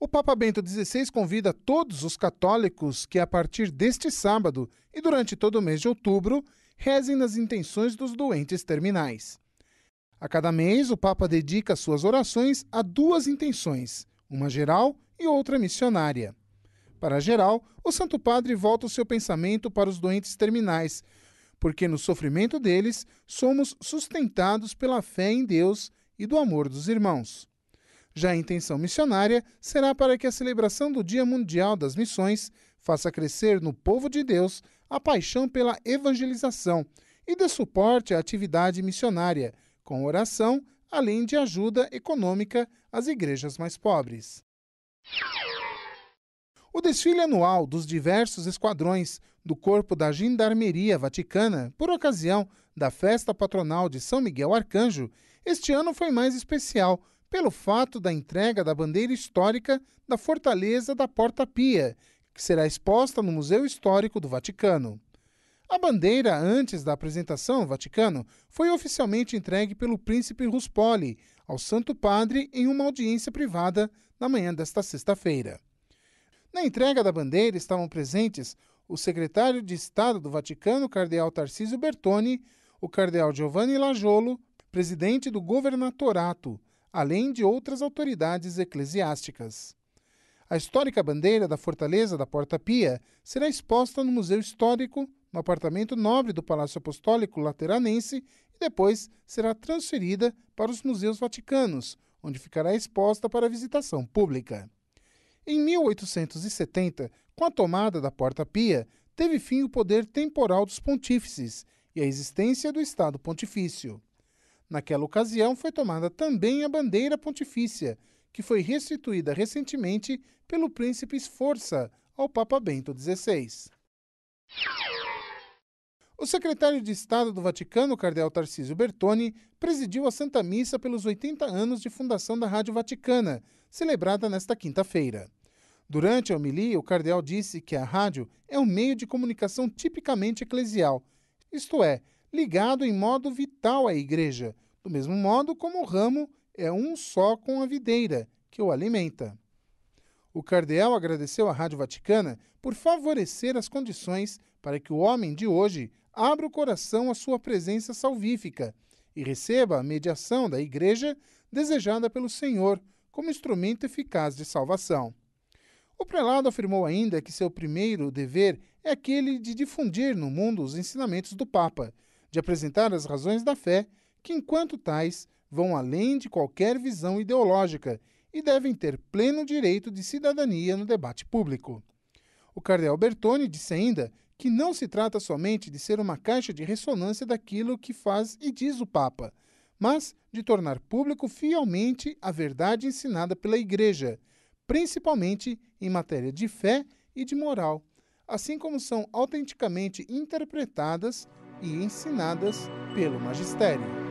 O Papa Bento XVI convida todos os católicos que, a partir deste sábado e durante todo o mês de outubro, rezem nas intenções dos doentes terminais. A cada mês, o Papa dedica suas orações a duas intenções, uma geral e outra missionária. Para geral, o Santo Padre volta o seu pensamento para os doentes terminais, porque no sofrimento deles somos sustentados pela fé em Deus e do amor dos irmãos. Já a intenção missionária será para que a celebração do Dia Mundial das Missões faça crescer no povo de Deus a paixão pela evangelização e dê suporte à atividade missionária, com oração, além de ajuda econômica às igrejas mais pobres. O desfile anual dos diversos esquadrões do Corpo da Gendarmeria Vaticana, por ocasião da festa patronal de São Miguel Arcanjo, este ano foi mais especial, pelo fato da entrega da bandeira histórica da Fortaleza da Porta Pia, que será exposta no Museu Histórico do Vaticano. A bandeira, antes da apresentação ao Vaticano, foi oficialmente entregue pelo príncipe Ruspoli ao Santo Padre em uma audiência privada na manhã desta sexta-feira. Na entrega da bandeira estavam presentes o secretário de Estado do Vaticano, cardeal Tarcísio Bertoni, o cardeal Giovanni Lajolo, presidente do governatorato, além de outras autoridades eclesiásticas. A histórica bandeira da Fortaleza da Porta Pia será exposta no Museu Histórico, no apartamento nobre do Palácio Apostólico Lateranense e depois será transferida para os Museus Vaticanos, onde ficará exposta para visitação pública. Em 1870, com a tomada da Porta Pia, teve fim o poder temporal dos pontífices e a existência do Estado Pontifício. Naquela ocasião foi tomada também a bandeira pontifícia, que foi restituída recentemente pelo príncipe Sforza ao Papa Bento XVI. O secretário de Estado do Vaticano, Cardeal Tarcísio Bertoni, presidiu a Santa Missa pelos 80 anos de fundação da Rádio Vaticana, celebrada nesta quinta-feira. Durante a homilia, o Cardeal disse que a rádio é um meio de comunicação tipicamente eclesial, isto é, ligado em modo vital à igreja, do mesmo modo como o ramo é um só com a videira, que o alimenta. O cardeal agradeceu à Rádio Vaticana por favorecer as condições para que o homem de hoje abra o coração à sua presença salvífica e receba a mediação da Igreja desejada pelo Senhor como instrumento eficaz de salvação. O prelado afirmou ainda que seu primeiro dever é aquele de difundir no mundo os ensinamentos do Papa, de apresentar as razões da fé, que, enquanto tais, vão além de qualquer visão ideológica e devem ter pleno direito de cidadania no debate público. O Cardeal Bertone disse ainda que não se trata somente de ser uma caixa de ressonância daquilo que faz e diz o Papa, mas de tornar público fielmente a verdade ensinada pela Igreja, principalmente em matéria de fé e de moral, assim como são autenticamente interpretadas e ensinadas pelo magistério.